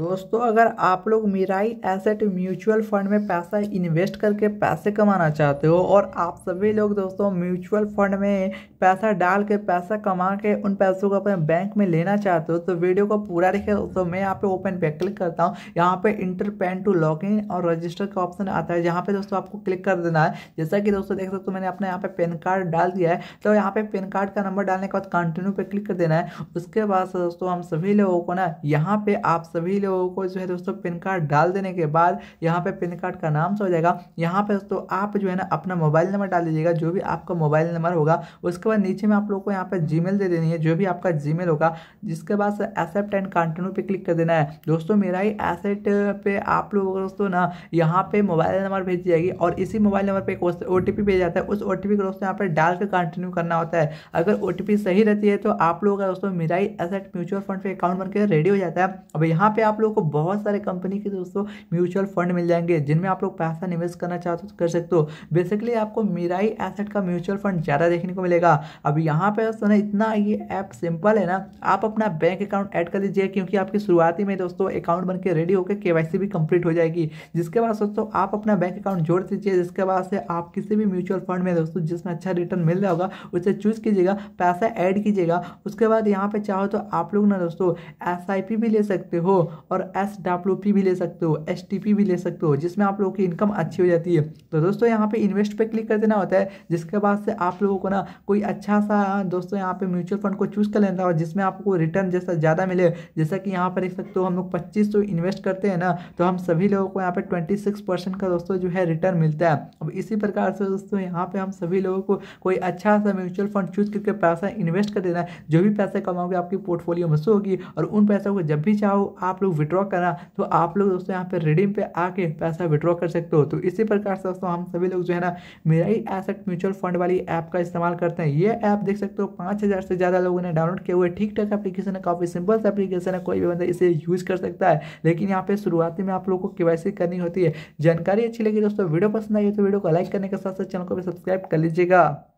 दोस्तों अगर आप लोग मिराई एसेट म्यूचुअल फंड में पैसा इन्वेस्ट करके पैसे कमाना चाहते हो और आप सभी लोग दोस्तों म्यूचुअल फंड में पैसा डाल के पैसा कमा के उन पैसों को अपने बैंक में लेना चाहते हो तो वीडियो को पूरा देखे दोस्तों मैं यहाँ पे ओपन पे क्लिक करता हूँ यहाँ पे enter PAN to log in और रजिस्टर का ऑप्शन आता है जहाँ पे दोस्तों आपको क्लिक कर देना है जैसा कि दोस्तों देख सकते हो मैंने अपने यहाँ पे पेन कार्ड डाल दिया है तो यहाँ पे पेन कार्ड का नंबर डालने के बाद कंटिन्यू पे क्लिक कर देना है उसके बाद दोस्तों हम सभी लोगों को ना यहाँ पे आप सभी लोग लोगों को जो है दोस्तों पिन कार्ड डाल देने के बाद यहाँ पे पिन कार्ड का नाम से हो जाएगा यहाँ पे दोस्तों आप जो है ना अपना मोबाइल नंबर डाल दीजिएगा जो भी आपका मोबाइल नंबर होगा उसके बाद नीचे में आप लोगों को यहाँ पे जी दे देनी है जो भी आपका जी होगा जिसके बाद एक्सेप्ट एंड कंटिन्यू पे क्लिक कर देना है दोस्तों मेरा ही एसेट पे आप लोगों को दोस्तों ना यहाँ पे मोबाइल नंबर भेज जाएगी और इसी मोबाइल नंबर पर एक ओ टी भेजा जाता है उस ओ टी को दोस्तों यहाँ पर डाल कर कंटिन्यू करना होता है अगर ओ सही रहती है तो आप लोगों का दोस्तों Mirae asset mutual fund पे अकाउंट बनकर रेडी हो जाता है अब यहाँ पे आप आप लोगों को बहुत सारे कंपनी के दोस्तों म्यूचुअल फंड मिल जाएंगे जिनमें आप लोग पैसा निवेश करना चाहते हो तो कर सकते हो बेसिकली आपको मीराई एसेट का म्यूचुअल फंड ज़्यादा देखने को मिलेगा अब यहाँ पर दोस्तों ना इतना ये ऐप सिंपल है ना आप अपना बैंक अकाउंट ऐड कर लीजिए क्योंकि आपकी शुरुआती में दोस्तों अकाउंट बन के रेडी होकर के भी कंप्लीट हो जाएगी जिसके बाद दोस्तों आप अपना बैंक अकाउंट जोड़ दीजिए जिसके बाद से आप किसी भी म्यूचुअल फंड में दोस्तों जिसमें अच्छा रिटर्न मिल रहा होगा उसे चूज़ कीजिएगा पैसा ऐड कीजिएगा उसके बाद यहाँ पे चाहो तो आप लोग ना दोस्तों एस भी ले सकते हो और एस डब्ल्यू पी भी ले सकते हो एस टी पी भी ले सकते हो जिसमें आप लोगों की इनकम अच्छी हो जाती है तो दोस्तों यहाँ पे इन्वेस्ट पे क्लिक कर देना होता है जिसके बाद से आप लोगों को ना कोई अच्छा सा दोस्तों यहाँ पे म्यूचुअल फंड को चूज़ कर लेना और जिसमें आपको रिटर्न जैसा ज़्यादा मिले जैसा कि यहाँ पर देख सकते हो हम लोग पच्चीस सौ तो इन्वेस्ट करते हैं ना तो हम सभी लोगों को यहाँ पर ट्वेंटी सिक्स परसेंट का दोस्तों जो है रिटर्न मिलता है अब इसी प्रकार से दोस्तों यहाँ पर हम सभी लोगों को कोई अच्छा सा म्यूचुअल फंड चूज़ करके पैसा इन्वेस्ट कर देना जो भी पैसे कमाओगे आपकी पोर्टफोलियो में सो होगी और उन पैसों को जब भी चाहो आप लोग विड्रॉ करा तो आप लोग दोस्तों यहाँ पे रिडीम पे आके पैसा विड्रॉ कर सकते हो तो इसी प्रकार से दोस्तों हम सभी लोग जो है ना Mirae asset mutual fund वाली ऐप का इस्तेमाल करते हैं ये ऐप देख सकते हो पाँच हज़ार से ज़्यादा लोगों ने डाउनलोड किया हुआ ठीक ठाक एप्लीकेशन है काफ़ी सिंपल सा एप्लीकेशन है कोई भी बंदा इसे यूज़ कर सकता है लेकिन यहाँ पे शुरुआती में आप लोगों को केवाईसी करनी होती है जानकारी अच्छी लगी दोस्तों वीडियो पसंद आई तो वीडियो को लाइक करने के साथ साथ चैनल को भी सब्सक्राइब कर लीजिएगा